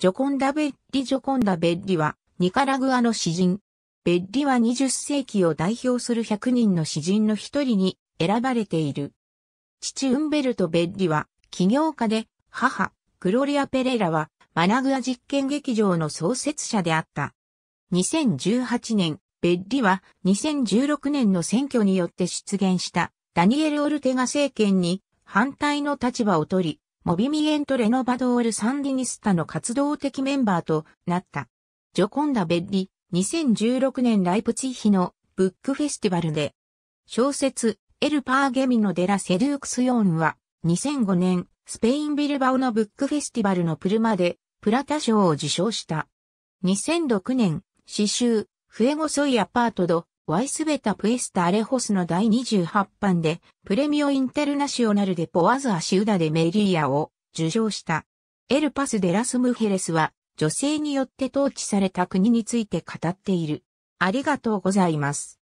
ジョコンダ・ベッリ・ジョコンダ・ベッリは、ニカラグアの詩人。ベッリは20世紀を代表する100人の詩人の一人に選ばれている。父ウンベルト・ベッリは、起業家で、母、グロリア・ペレラは、マナグア実験劇場の創設者であった。2018年、ベッリは2016年の選挙によって出現したダニエル・オルテガ政権に反対の立場を取り、モビミエント・レノバドール・サンディニスタの活動的メンバーとなった。ジョコンダ・ベッリ、2016年ライプチヒのブックフェスティバルで、小説、エル・パーゲミのデラ・セドゥクスヨーンは、2005年、スペイン・ビルバオのブックフェスティバルのプルマで、プラタ賞を受賞した。2006年、詩集、フエゴソイ・アパートド、ワイスベタ・プエスタ・アレホスの第28版で、プレミオ・インテルナショナルでポワズ・アシウダ・でメリーアを受賞した。エルパス・デラス・ムヘレスは、女性によって統治された国について語っている。ありがとうございます。